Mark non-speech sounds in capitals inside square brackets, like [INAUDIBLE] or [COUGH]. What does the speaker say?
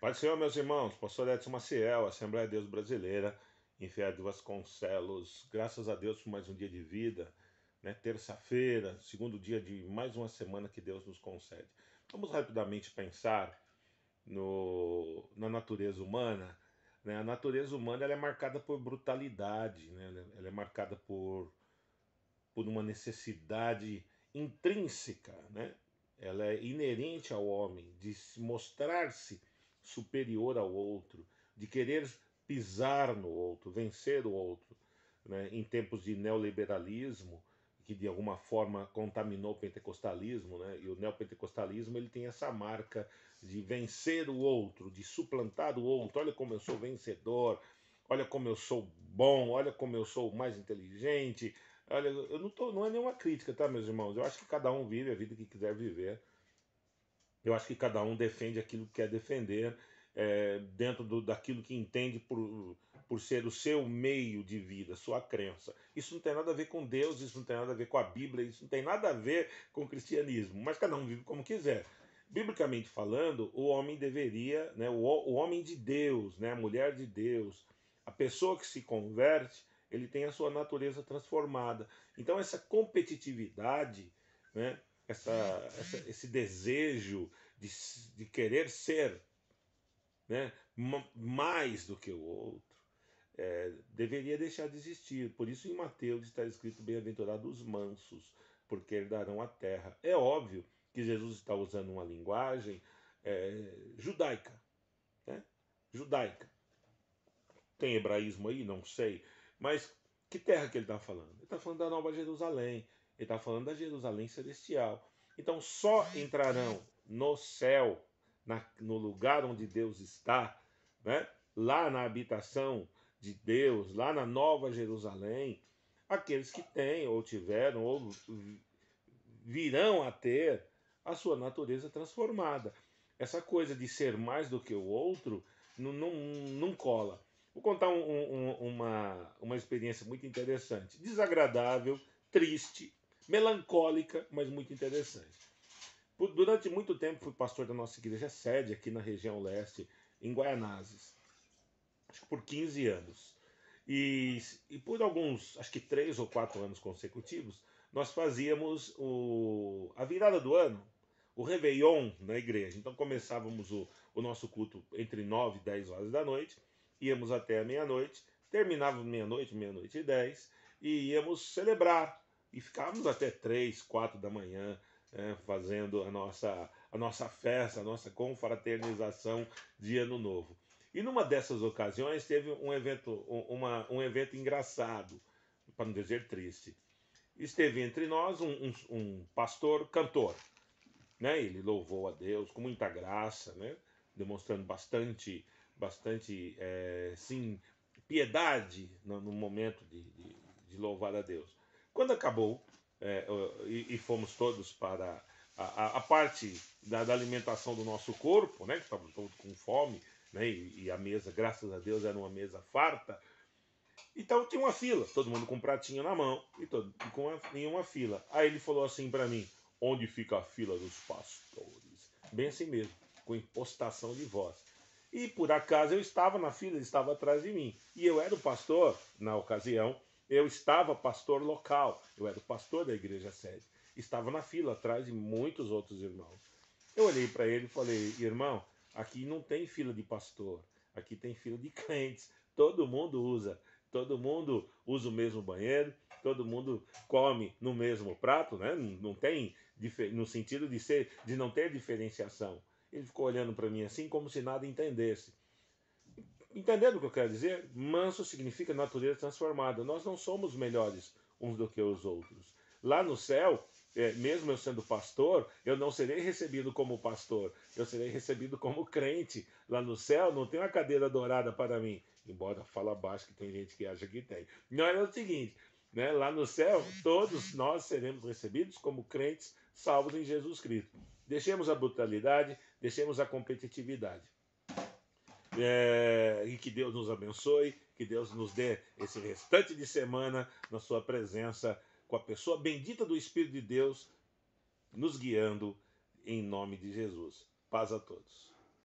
Pai do Senhor, meus irmãos, pastor Edson Maciel, Assembleia de Deus Brasileira, em Fé de Vasconcelos, graças a Deus por mais um dia de vida, né? terça-feira, segundo dia de mais uma semana que Deus nos concede. Vamos rapidamente pensar no, na natureza humana. Né? A natureza humana ela é marcada por brutalidade, né? ela é, é marcada por, por uma necessidade intrínseca, né? ela é inerente ao homem de mostrar-se superior ao outro, de querer pisar no outro, vencer o outro. Né? Em tempos de neoliberalismo, que de alguma forma contaminou o pentecostalismo, né? e o neopentecostalismo ele tem essa marca de vencer o outro, de suplantar o outro. Olha como eu sou vencedor, olha como eu sou bom, olha como eu sou mais inteligente. Olha, eu não tô, não é nenhuma crítica, tá, meus irmãos? Eu acho que cada um vive a vida que quiser viver. Eu acho que cada um defende aquilo que quer defender, é, dentro do, daquilo que entende por, por ser o seu meio de vida, sua crença. Isso não tem nada a ver com Deus, isso não tem nada a ver com a Bíblia, isso não tem nada a ver com o cristianismo, mas cada um vive como quiser. Biblicamente falando, o homem deveria, né, o, o homem de Deus, né, a mulher de Deus, a pessoa que se converte, ele tem a sua natureza transformada. Então, essa competitividade né, essa, essa esse desejo de, de querer ser né, mais do que o outro, é, deveria deixar de existir. Por isso, em Mateus está escrito: Bem-aventurados os mansos, porque herdarão a terra. É óbvio que Jesus está usando uma linguagem é, judaica. Né? Judaica. Tem hebraísmo aí? Não sei. Mas que terra que ele está falando? Ele está falando da Nova Jerusalém. Ele está falando da Jerusalém Celestial. Então, só entrarão no céu, na, no lugar onde Deus está, né? lá na habitação de Deus, lá na Nova Jerusalém, aqueles que têm, ou tiveram, ou virão a ter a sua natureza transformada. Essa coisa de ser mais do que o outro não, não, não cola. Vou contar um, um, uma, uma experiência muito interessante, desagradável, triste, melancólica, mas muito interessante. durante muito tempo fui pastor da nossa igreja sede aqui na região leste, em Guaianazes, acho que por 15 anos. E, e por alguns, acho que três ou quatro anos consecutivos, nós fazíamos o, a virada do ano, o Réveillon na igreja. Então começávamos o, o nosso culto entre 9 e 10 horas da noite, íamos até a meia-noite, terminávamos meia-noite, meia-noite e 10, e íamos celebrar e ficávamos até três, quatro da manhã é, fazendo a nossa, a nossa festa, a nossa confraternização de Ano Novo. E numa dessas ocasiões teve um evento, uma, um evento engraçado, para não dizer triste. Esteve entre nós um, um, um pastor cantor. Né? Ele louvou a Deus com muita graça, né? demonstrando bastante, bastante é, sim, piedade no, no momento de, de, de louvar a Deus. Quando acabou é, e, e, fomos todos para a, a, a parte da, da, alimentação do nosso corpo, né, que estávamos todos com fome, né, e, e a mesa, graças a Deus, era uma mesa farta, então tinha uma fila, todo mundo com um pratinho na mão e todo com uma, em uma fila. Aí ele falou assim para mim: "Onde fica a fila dos pastores?" Bem assim mesmo, com impostação de voz. E por acaso eu estava na fila, ele estava atrás de mim. E eu era o pastor na ocasião eu estava pastor local, eu era o pastor da igreja sede. Estava na fila atrás de muitos outros irmãos. Eu olhei para ele e falei: irmão, aqui não tem fila de pastor, aqui tem fila de [LAUGHS] crentes. Todo mundo usa, todo mundo usa o mesmo banheiro, todo mundo come no mesmo prato, né? Não tem no sentido de ser de não ter diferenciação. Ele ficou olhando para mim assim como se nada entendesse. Entendendo o que eu quero dizer? Manso significa natureza transformada. Nós não somos melhores uns do que os outros. Lá no céu, é, mesmo eu sendo pastor, eu não serei recebido como pastor, eu serei recebido como crente. Lá no céu não tem uma cadeira dourada para mim, embora fala baixo que tem gente que acha que tem. Não é o seguinte, né? Lá no céu todos nós seremos recebidos como crentes salvos em Jesus Cristo. Deixemos a brutalidade, deixemos a competitividade. É, e que Deus nos abençoe, que Deus nos dê esse restante de semana na sua presença, com a pessoa bendita do Espírito de Deus nos guiando em nome de Jesus. Paz a todos.